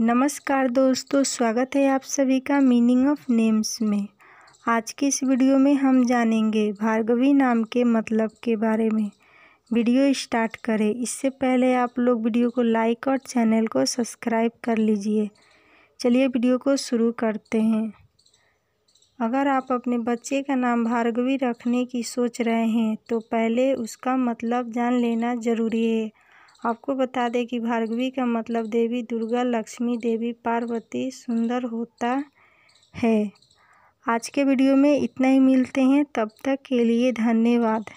नमस्कार दोस्तों स्वागत है आप सभी का मीनिंग ऑफ नेम्स में आज के इस वीडियो में हम जानेंगे भार्गवी नाम के मतलब के बारे में वीडियो स्टार्ट करें इससे पहले आप लोग वीडियो को लाइक और चैनल को सब्सक्राइब कर लीजिए चलिए वीडियो को शुरू करते हैं अगर आप अपने बच्चे का नाम भार्गवी रखने की सोच रहे हैं तो पहले उसका मतलब जान लेना ज़रूरी है आपको बता दें कि भार्गवी का मतलब देवी दुर्गा लक्ष्मी देवी पार्वती सुंदर होता है आज के वीडियो में इतना ही मिलते हैं तब तक के लिए धन्यवाद